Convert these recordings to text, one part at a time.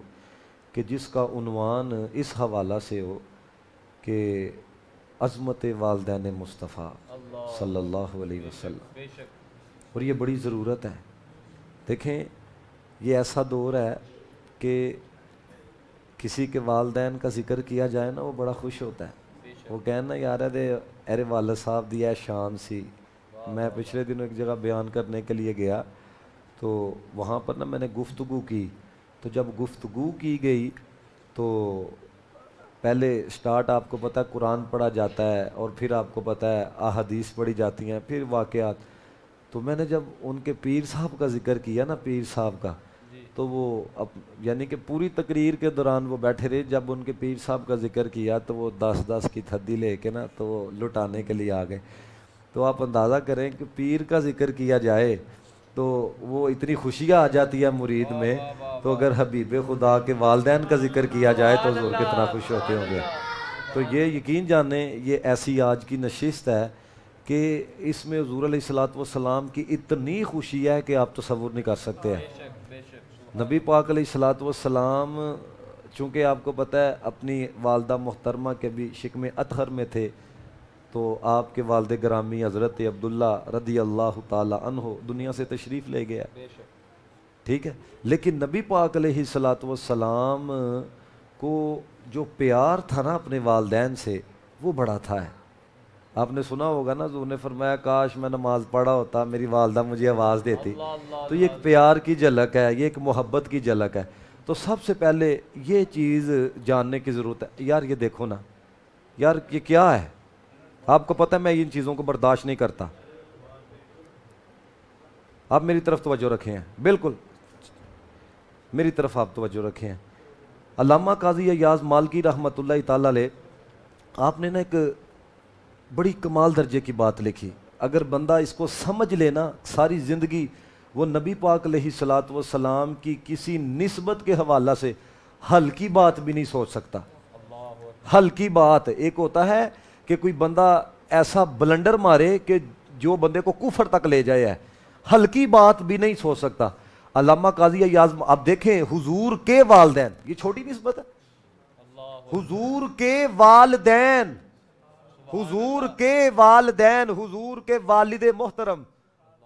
हो कि जिसका उनवान इस हवाला से हो कि अज़मत वालदान मुस्तफ़ा सल्लल्लाहु अलैहि वसल्लम और ये बड़ी ज़रूरत है देखें ये ऐसा दौर है कि किसी के वालदेन का जिक्र किया जाए ना वो बड़ा खुश होता है वो कहना यार अरे अरे वाल साहब दिया शान सी मैं पिछले दिनों एक जगह बयान करने के लिए गया तो वहाँ पर ना मैंने गुफ्तु की तो जब गुफ्तगु की गई तो पहले स्टार्ट आपको पता है कुरान पढ़ा जाता है और फिर आपको पता है अहदीस पढ़ी जाती हैं फिर वाक़ात तो मैंने जब उनके पीर साहब का जिक्र किया ना पीर साहब का तो वो अब यानी कि पूरी तकरीर के दौरान वो बैठे रहे जब उनके पीर साहब का जिक्र किया तो वो दस दस की थद्दी ले के ना तो लुटाने के लिए आ गए तो आप अंदाज़ा करें कि पीर का जिक्र किया जाए तो वो इतनी खुशियाँ आ जाती है मुरीद में तो अगर हबीब खुदा के वालदे का जिक्र किया जाए तो कितना खुश होते होंगे तो ये यकीन जाने ये ऐसी आज की नशिस्त है कि इसमें हजूर सलात वाम की इतनी खुशी है कि आप तस्वुर नहीं कर सकते हैं नबी पाक सलात चूँकि आपको पता है अपनी वालदा मोहतरमा के भी शिकम अतहर में थे तो आपके वालद ग्रामी हज़रत अब्दुल्ला रदी अल्लाह हो दुनिया से तशरीफ़ ले गया ठीक है लेकिन नबी पाक सलात वसलाम को जो प्यार था ना अपने वालदेन से वो बड़ा था है आपने सुना होगा ना जो उन्हें फरमाया काश मैं नमाज पढ़ा होता मेरी वालदा मुझे आवाज़ देती तो ये एक प्यार की झलक है ये एक मोहब्बत की झलक है तो सबसे पहले ये चीज़ जानने की ज़रूरत है यार ये देखो ना यार ये क्या है आपको पता है मैं इन चीज़ों को बर्दाश्त नहीं करता आप मेरी तरफ तोज्जो हैं बिल्कुल मेरी तरफ आप तोज्जो रखें अलामा काजी अयाज मालकी रहमत ताले आपने ना एक बड़ी कमाल दर्जे की बात लिखी अगर बंदा इसको समझ लेना सारी ज़िंदगी वो नबी पाक लही सलात सलाम की किसी नस्बत के हवाला से हल्की बात भी नहीं सोच सकता हल्की बात एक होता है कि कोई बंदा ऐसा बलंडर मारे कि जो बंदे को कुफर तक ले जाए है हल्की बात भी नहीं सोच सकता अलामा काजी अयाज आप देखें हुजूर के वालदेन ये छोटी नस्बत है हुजूर के वालदेन हुजूर के वालदेन हुजूर के वालिद मोहतरम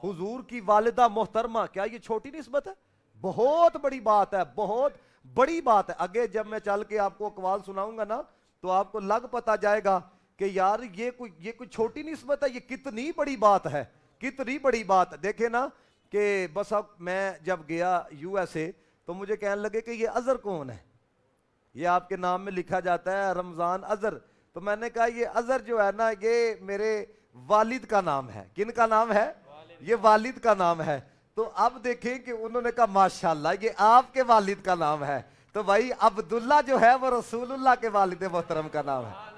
हुजूर की वालिदा मोहतरमा क्या ये छोटी नस्बत है बहुत बड़ी बात है बहुत बड़ी बात है आगे जब मैं चल के आपको अकवाल सुनाऊंगा ना तो आपको लग पता जाएगा कि यार ये कोई ये कोई छोटी नस्बत है ये कितनी बड़ी बात है कितनी बड़ी बात देखे ना कि बस अब मैं जब गया यूएसए तो मुझे कहने लगे कि ये अजहर कौन है ये आपके नाम में लिखा जाता है रमज़ान अजहर तो मैंने कहा ये अजहर जो है ना ये मेरे वालिद का नाम है किन का नाम है ये वालिद का नाम है तो अब देखें कि उन्होंने कहा माशाल्लाह ये आपके वालिद का नाम है तो भाई अब्दुल्ला जो है वो रसूलुल्लाह के वालिद मोहतरम का नाम है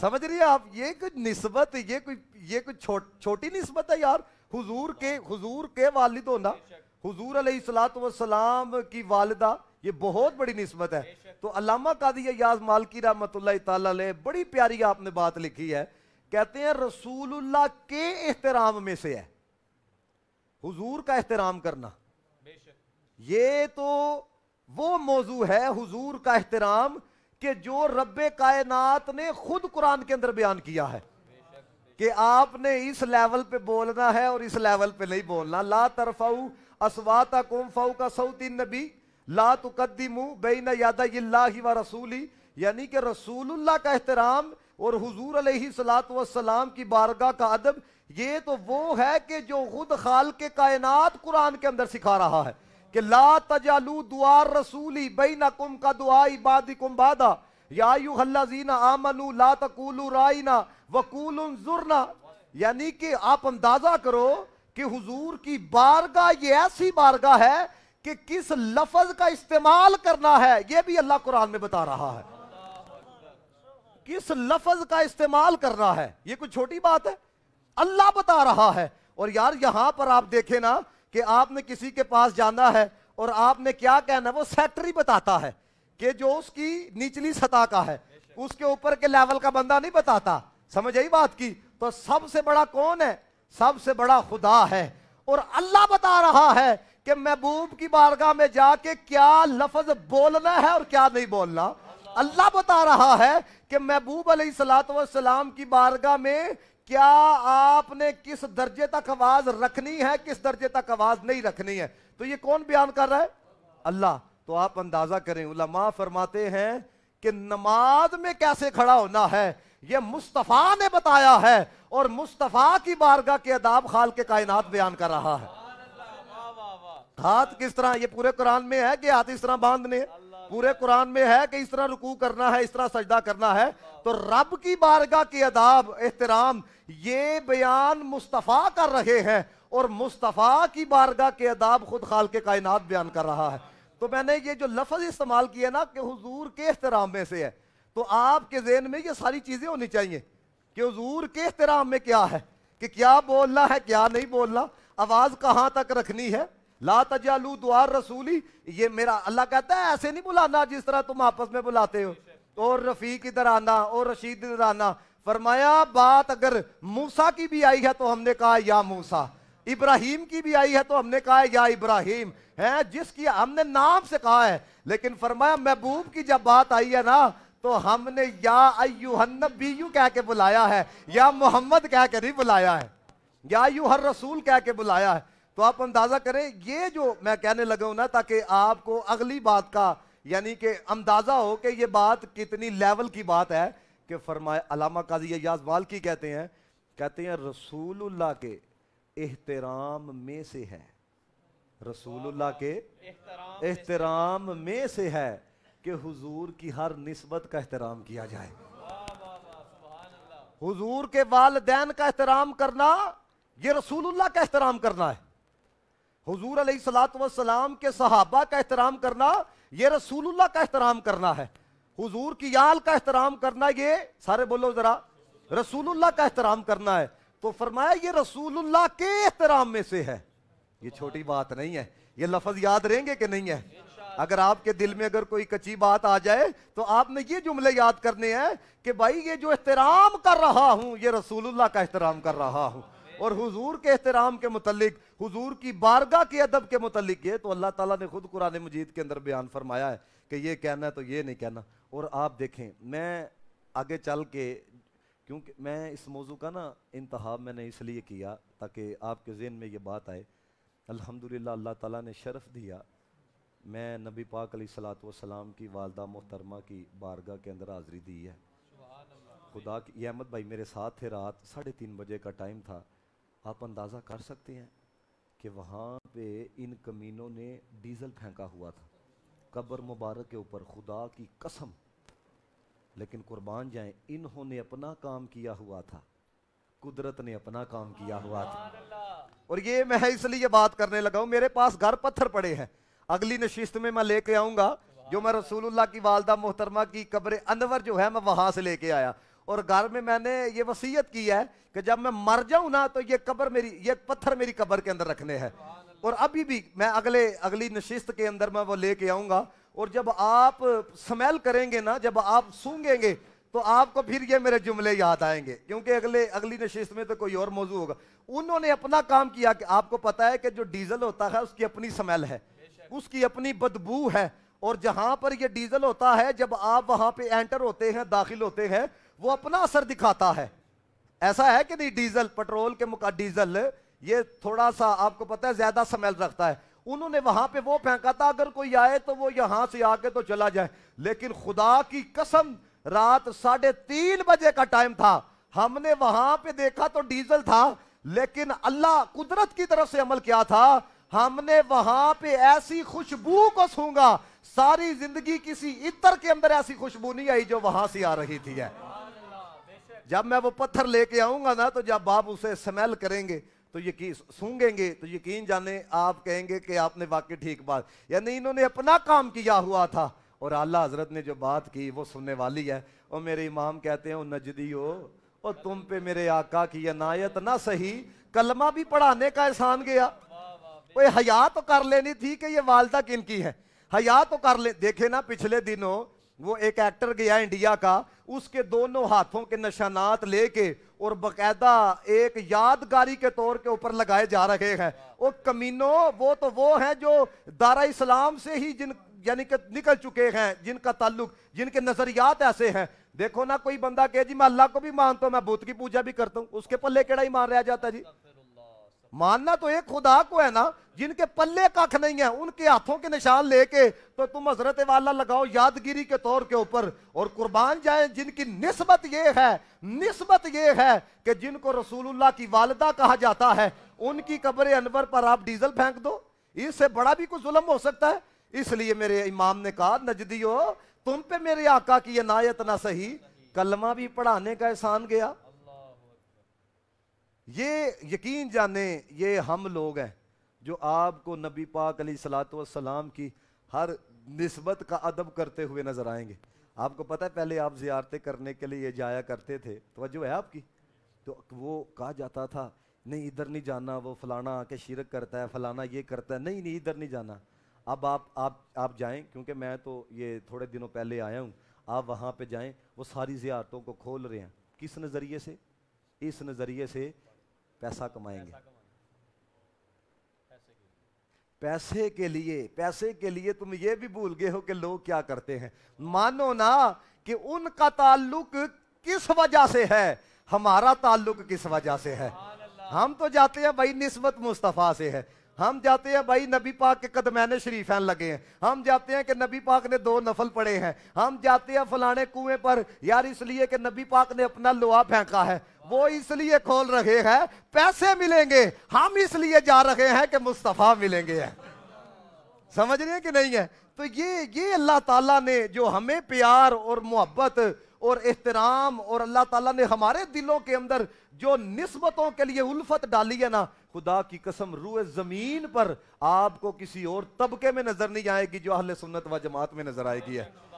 समझ रही है आप ये कुछ निस्बत ये कुछ ये कुछ छो, छोटी निस्बत है यार हुजूर के हुजूर के वालिद होना हुजूर सलाम की वालिदा ये बहुत बड़ी निस्बत है तो अलामा कादिया याज मालकी रहमत बड़ी प्यारी आपने बात लिखी है कहते हैं रसूलुल्लाह के एहतराम में से है हुजूर का एहतराम करना ये तो वो मौजू है हुजूर का एहतराम कि जो रब कायनात ने खुद कुरान के अंदर बयान किया है कि आपने इस लेवल पे बोलना है और इस लेवल पे नहीं बोलना ला तरफाऊ असवाता कुम फाऊ का सऊतीन नबी ला कदीम बेना यादा व रसूली यानी कि रसूलुल्लाह का एहतराम और हुजूर अलैहिस्सलाम की बारगाह का अदब ये तो वो है कि जो खुद खाल के कायनात कुरान के अंदर सिखा रहा है कि ला तजालू दुआर रसूली बई कुम का दुआई कुम बादा जीना आमनू ला तकूलू रायना वकूल जुरना यानी कि आप अंदाजा करो कि हुजूर की बारगा ये ऐसी बारगा है कि किस लफज का इस्तेमाल करना है ये भी अल्लाह कुरान में बता रहा है किस लफज का इस्तेमाल करना है ये कोई छोटी बात है अल्लाह बता रहा है और यार यहां पर आप देखें ना कि आपने किसी के पास जाना है और आपने क्या कहना है वो सेक्टरी बताता है कि जो उसकी निचली सतह का है उसके ऊपर के लेवल का बंदा नहीं बताता समझ आई बात की तो सबसे बड़ा कौन है सबसे बड़ा खुदा है और अल्लाह बता रहा है कि महबूब की बारगाह में जाके क्या लफज बोलना है और क्या नहीं बोलना अल्लाह बता रहा है कि महबूब सलाम की बारगाह में क्या आपने किस दर्जे तक आवाज रखनी है किस दर्जे तक आवाज नहीं रखनी है तो ये कौन बयान कर रहा है अल्लाह तो आप अंदाजा करें उलमा फरमाते हैं कि नमाज में कैसे खड़ा होना है ये मुस्तफ़ा ने बताया है और मुस्तफ़ा की बारगाह के अदाब खाल के कायनात बयान कर रहा है हाथ किस तरह ये पूरे कुरान में है कि हाथ इस तरह बांधने है पूरे कुरान में है कि इस तरह रुकू करना है इस तरह सजदा करना है तो रब की बारगाह के अदाब एहतराम ये बयान मुस्तफ़ा कर रहे हैं और मुस्तफ़ा की बारगाह के अदाब खुद खाल के कायनात बयान कर रहा है तो मैंने ये जो लफज इस्तेमाल किया ना कि हजूर के एहतराम में से है तो आपके जेन में ये सारी चीज़ें होनी चाहिए कि हजूर के एहतराम में क्या है कि क्या बोलना है क्या नहीं बोलना आवाज़ कहाँ तक रखनी है ला तजालू दुआर रसूली ये मेरा अल्लाह कहता है ऐसे नहीं बुलाना जिस तरह तुम आपस में बुलाते हो और रफीक इधर आना और रशीद इधर आना फरमाया बात अगर मूसा की भी आई है तो हमने कहा या मूसा इब्राहिम की भी आई है तो हमने कहा या इब्राहिम है जिसकी हमने नाम से कहा है लेकिन फरमाया महबूब की जब बात आई है ना तो हमने या अयुहनबीयू कह के बुलाया है या मोहम्मद कह के नहीं बुलाया है या यूहर रसूल कह के बुलाया है तो आप अंदाज़ा करें ये जो मैं कहने लगा हूं ना ताकि आपको अगली बात का यानी कि अंदाज़ा हो कि ये बात कितनी लेवल की बात है कि फरमाया अलामा काजी याजमाल की कहते हैं कहते हैं रसूलुल्लाह के एहतराम में से है रसूलुल्लाह के एहतराम में से है कि हुजूर की हर नस्बत का एहतराम किया जाए हुजूर के वालदेन का एहतराम करना ये रसूलुल्लाह का एहतराम करना है हजूर सलाम के सहाबा का एहतराम करना ये रसूलुल्लाह का एहतराम करना है हुजूर की याल का एहतराम करना ये सारे बोलो ज़रा रसूलुल्लाह का एहतराम करना है तो फरमाया ये रसूलुल्लाह के एहतराम में से है ये छोटी बात नहीं है ये लफज याद रहेंगे कि नहीं है अगर आपके दिल में अगर कोई कच्ची बात आ जाए तो आपने ये जुमले याद करने हैं कि भाई ये जो एहतराम कर रहा हूं ये रसूलुल्लाह का एहतराम कर रहा हूं और हुजूर के एहतराम के मतलब हुजूर की बारगाह के अदब के मतलब ये तो अल्लाह ताला ने खुद कुरान मजीद के अंदर बयान फरमाया है कि ये कहना है तो ये नहीं कहना और आप देखें मैं आगे चल के क्योंकि मैं इस मौजू का ना इंतहा मैंने इसलिए किया ताकि आपके जहन में ये बात आए अल्हम्दुलिल्लाह अल्लाह ताला ने शरफ़ दिया मैं नबी पाक सलाम की वालदा मोहतरमा की बारगाह के अंदर हाज़री दी है खुदा की अहमद भाई मेरे साथ थे रात साढ़े तीन बजे का टाइम था आप अंदाज़ा कर सकते हैं कि वहाँ पे इन कमीनों ने डीज़ल फेंका हुआ था कब्र मुबारक के ऊपर खुदा की कसम लेकिन कुर्बान जाएं इन्होंने अपना काम किया हुआ था कुदरत ने अपना काम किया हुआ था और ये मैं इसलिए बात करने लगा मेरे पास घर पत्थर पड़े हैं अगली नशिस्त में मैं लेके आऊंगा जो मैं रसूलुल्लाह की वालदा मोहतरमा की कब्र अनवर जो है मैं वहां से लेके आया और घर में मैंने ये वसीयत की है कि जब मैं मर जाऊं ना तो ये कब्र मेरी ये पत्थर मेरी कब्र के अंदर रखने हैं और अभी भी मैं अगले अगली नशिस्त के अंदर मैं वो लेके आऊंगा और जब आप स्मेल करेंगे ना जब आप सूंगेंगे तो आपको फिर ये मेरे जुमले याद आएंगे क्योंकि अगले अगली नशिस्त में तो कोई और मौजू होगा उन्होंने अपना काम किया कि आपको पता है कि जो डीजल होता है उसकी अपनी स्मेल है उसकी अपनी बदबू है और जहां पर ये डीजल होता है जब आप वहां पे एंटर होते हैं दाखिल होते हैं वो अपना असर दिखाता है ऐसा है कि नहीं डीजल पेट्रोल के मुका डीजल ये थोड़ा सा आपको पता है ज्यादा स्मेल रखता है उन्होंने वहां पे वो फेंका था अगर कोई आए तो वो यहां से आके तो चला जाए लेकिन खुदा की कसम रात साढ़े तीन बजे का टाइम था हमने वहां पे देखा तो डीजल था लेकिन अल्लाह कुदरत की तरफ से अमल किया था हमने वहां पे ऐसी खुशबू को सूंगा सारी जिंदगी किसी इतर के अंदर ऐसी खुशबू नहीं आई जो वहां से आ रही थी है जब मैं वो पत्थर लेके आऊंगा ना तो जब आप उसे स्मेल करेंगे तो यकीन सूंघेंगे तो यकीन जाने आप कहेंगे कि आपने वाकई ठीक बात यानी इन्होंने अपना काम किया हुआ था और अल्लाह हजरत ने जो बात की वो सुनने वाली है और मेरे इमाम कहते हैं नजदी हो और तुम पे मेरे आका की अनायत ना सही कलमा भी पढ़ाने का एहसान गया हया तो कर लेनी थी कि ये वालदा किन की है हया तो कर ले देखे ना पिछले दिनों वो एक एक्टर गया इंडिया का उसके दोनों हाथों के निशानात लेके और बकायदा एक यादगारी के तौर के ऊपर लगाए जा रहे हैं वो कमीनो वो तो वो हैं जो दारा इस्लाम से ही जिन यानी कि निकल चुके हैं जिनका ताल्लुक जिनके नजरियात ऐसे हैं देखो ना कोई बंदा कहे जी मैं अल्लाह को भी मानता हूँ मैं भूत की पूजा भी करता हूँ उसके पल्ले केड़ा ही मान रहा जाता जी मानना तो एक खुदा को है ना जिनके पल्ले कख नहीं है उनके हाथों के निशान लेके तो तुम हजरत वाला लगाओ यादगिरी के तौर के ऊपर और कुर्बान जाए जिनकी नस्बत ये है नस्बत ये है कि जिनको रसूलुल्लाह की वालदा कहा जाता है उनकी कब्र अनवर पर आप डीजल फेंक दो इससे बड़ा भी कुछ जुल्म हो सकता है इसलिए मेरे इमाम ने कहा नजदीओ तुम पे मेरे आका की अनायत ना सही कलमा भी पढ़ाने का एहसान गया ये यकीन जाने ये हम लोग हैं जो आपको नबी पाक अली सलाम की हर नस्बत का अदब करते हुए नज़र आएंगे आपको पता है पहले आप ज़्यारतें करने के लिए जाया करते थे तोज्जो है आपकी तो वो कहा जाता था नहीं इधर नहीं जाना वो फलाना आके शिरक करता है फलाना ये करता है नहीं नहीं इधर नहीं जाना अब आप आप आप जाएं क्योंकि मैं तो ये थोड़े दिनों पहले आया हूँ आप वहाँ पे जाएं वो सारी ज़्यारतों को खोल रहे हैं किस नज़रिए से इस नज़रिए से पैसा कमाएंगे पैसे के लिए पैसे के लिए तुम ये भी भूल गए हो कि लोग क्या करते हैं मानो ना कि उनका ताल्लुक किस वजह से है हमारा ताल्लुक किस वजह से है हम तो जाते हैं भाई निस्बत मुस्तफ़ा से है हम जाते हैं भाई नबी पाक के शरीफ हैं लगे हैं हम जाते हैं कि नबी पाक ने दो नफल पड़े हैं हम जाते हैं फलाने कुएं पर यार इसलिए कि नबी पाक ने अपना लोहा फेंका है वो इसलिए खोल रहे हैं पैसे मिलेंगे हम इसलिए जा रहे हैं कि मुस्तफ़ा मिलेंगे समझ रहे हैं कि नहीं है तो ये ये अल्लाह ताला ने जो हमें प्यार और मोहब्बत और एहतराम और अल्लाह ताला ने हमारे दिलों के अंदर जो नस्बतों के लिए उल्फत डाली है ना खुदा की कसम रूए ज़मीन पर आपको किसी और तबके में नज़र नहीं आएगी जो अहल सुन्नत व जमात में नज़र आएगी है